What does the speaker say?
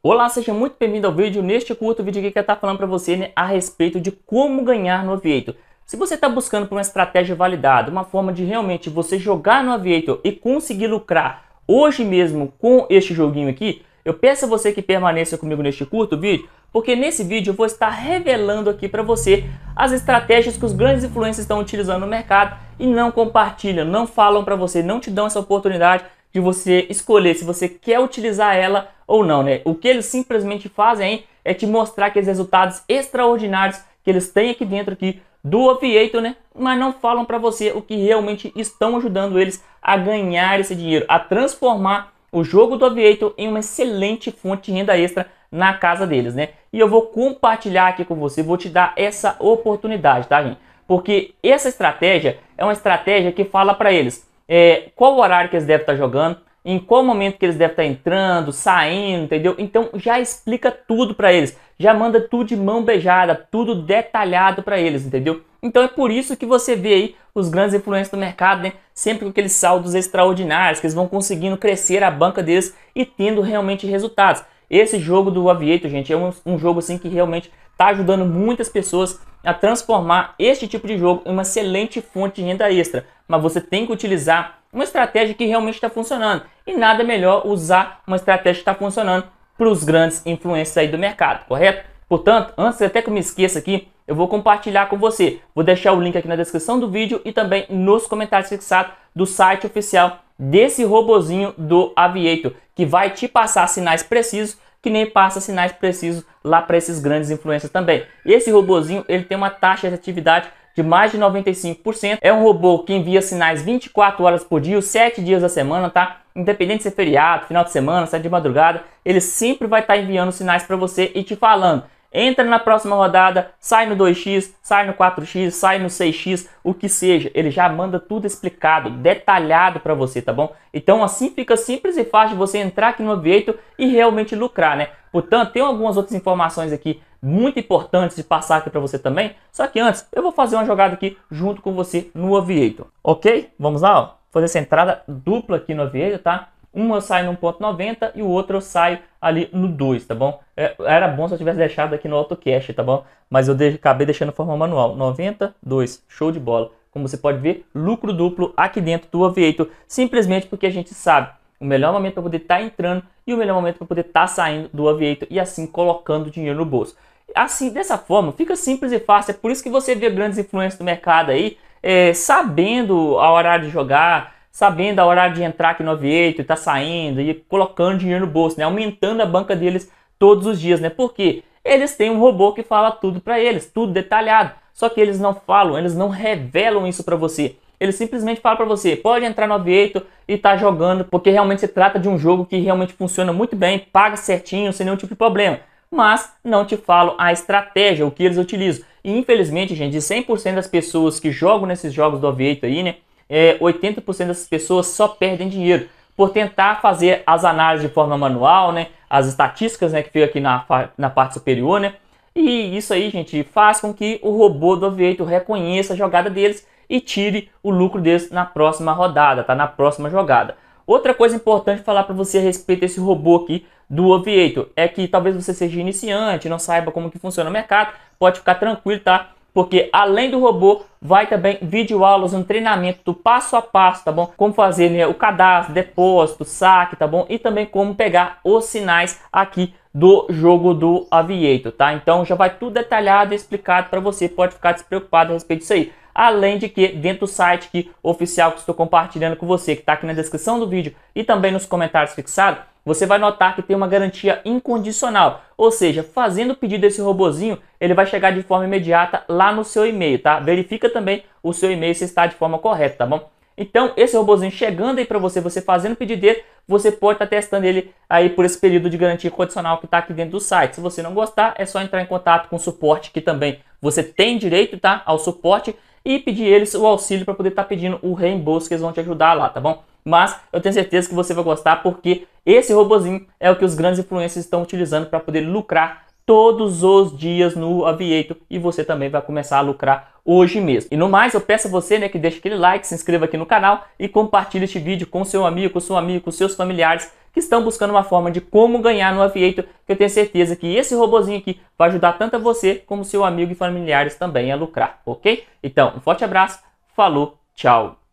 Olá, seja muito bem-vindo ao vídeo. Neste curto vídeo aqui que eu estou falando para você né, a respeito de como ganhar no Aviator. Se você está buscando por uma estratégia validada, uma forma de realmente você jogar no Aviator e conseguir lucrar hoje mesmo com este joguinho aqui, eu peço a você que permaneça comigo neste curto vídeo, porque nesse vídeo eu vou estar revelando aqui para você as estratégias que os grandes influencers estão utilizando no mercado e não compartilham, não falam para você, não te dão essa oportunidade de você escolher se você quer utilizar ela ou não, né? O que eles simplesmente fazem é te mostrar aqueles resultados extraordinários que eles têm aqui dentro aqui do Aviator, né? Mas não falam para você o que realmente estão ajudando eles a ganhar esse dinheiro, a transformar o jogo do Aviator em uma excelente fonte de renda extra na casa deles, né? E eu vou compartilhar aqui com você, vou te dar essa oportunidade, tá, gente? Porque essa estratégia é uma estratégia que fala para eles, é, qual horário que eles devem estar jogando, em qual momento que eles devem estar entrando, saindo, entendeu? Então já explica tudo para eles, já manda tudo de mão beijada, tudo detalhado para eles, entendeu? Então é por isso que você vê aí os grandes influentes do mercado, né? Sempre com aqueles saldos extraordinários, que eles vão conseguindo crescer a banca deles e tendo realmente resultados. Esse jogo do Aviator, gente, é um, um jogo assim que realmente está ajudando muitas pessoas a transformar este tipo de jogo em uma excelente fonte de renda extra. Mas você tem que utilizar uma estratégia que realmente está funcionando. E nada melhor usar uma estratégia que está funcionando para os grandes influencers aí do mercado, correto? Portanto, antes até que eu me esqueça aqui, eu vou compartilhar com você. Vou deixar o link aqui na descrição do vídeo e também nos comentários fixados do site oficial desse robozinho do Aviator, que vai te passar sinais precisos, que nem passa sinais precisos lá para esses grandes influencers também. Esse robozinho, ele tem uma taxa de atividade de mais de 95%. É um robô que envia sinais 24 horas por dia, 7 dias da semana, tá? Independente se é feriado, final de semana, se é de madrugada, ele sempre vai estar tá enviando sinais para você e te falando. Entra na próxima rodada, sai no 2x, sai no 4x, sai no 6x, o que seja. Ele já manda tudo explicado, detalhado para você, tá bom? Então assim fica simples e fácil de você entrar aqui no Aviator e realmente lucrar, né? Portanto, tem algumas outras informações aqui muito importantes de passar aqui para você também. Só que antes, eu vou fazer uma jogada aqui junto com você no Aviator, ok? Vamos lá, ó. fazer essa entrada dupla aqui no Aviator, tá? Uma eu saio no 1.90 e o outro eu saio ali no 2, tá bom? É, era bom se eu tivesse deixado aqui no AutoCache, tá bom? Mas eu acabei deixando de forma manual. 90, 2, show de bola. Como você pode ver, lucro duplo aqui dentro do Aviator, simplesmente porque a gente sabe o melhor momento para poder estar tá entrando e o melhor momento para poder estar tá saindo do Aviator e assim colocando dinheiro no bolso. Assim, dessa forma, fica simples e fácil. É por isso que você vê grandes influências do mercado aí, é, sabendo a hora de jogar, sabendo a hora de entrar aqui no Aviator, tá saindo e colocando dinheiro no bolso, né? Aumentando a banca deles todos os dias, né? Porque eles têm um robô que fala tudo para eles, tudo detalhado. Só que eles não falam, eles não revelam isso para você. Eles simplesmente falam para você, pode entrar no Aviator e tá jogando, porque realmente se trata de um jogo que realmente funciona muito bem, paga certinho, sem nenhum tipo de problema. Mas não te falo a estratégia, o que eles utilizam. E infelizmente, gente, de 100% das pessoas que jogam nesses jogos do Aviator aí, né? é, 80% dessas pessoas só perdem dinheiro por tentar fazer as análises de forma manual, né? As estatísticas, né? Que fica aqui na, na parte superior, né? E isso aí, gente, faz com que o robô do Aviator reconheça a jogada deles e tire o lucro deles na próxima rodada, tá? Na próxima jogada. Outra coisa importante falar para você a respeito desse robô aqui do Aviator é que talvez você seja iniciante, não saiba como que funciona o mercado, pode ficar tranquilo, tá? porque além do robô, vai também videoaulas, um treinamento do passo a passo, tá bom? Como fazer né, o cadastro, depósito, saque, tá bom? E também como pegar os sinais aqui do jogo do Aviator, tá? Então já vai tudo detalhado e explicado para você, pode ficar despreocupado a respeito disso aí. Além de que, dentro do site oficial que estou compartilhando com você, que está aqui na descrição do vídeo e também nos comentários fixados, você vai notar que tem uma garantia incondicional. Ou seja, fazendo o pedido desse robozinho, ele vai chegar de forma imediata lá no seu e-mail, tá? Verifica também o seu e-mail se está de forma correta, tá bom? Então, esse robozinho chegando aí para você, você fazendo o pedido dele, você pode estar tá testando ele aí por esse período de garantia condicional que está aqui dentro do site. Se você não gostar, é só entrar em contato com o suporte, que também você tem direito tá, ao suporte, e pedir eles o auxílio para poder estar tá pedindo o reembolso que eles vão te ajudar lá, tá bom? mas eu tenho certeza que você vai gostar porque esse robozinho é o que os grandes influencers estão utilizando para poder lucrar todos os dias no Aviator e você também vai começar a lucrar hoje mesmo. E no mais, eu peço a você né, que deixe aquele like, se inscreva aqui no canal e compartilhe este vídeo com seu amigo, com sua amiga, com seus familiares que estão buscando uma forma de como ganhar no Aviator, que eu tenho certeza que esse robozinho aqui vai ajudar tanto a você como seu amigo e familiares também a lucrar, ok? Então, um forte abraço, falou, tchau!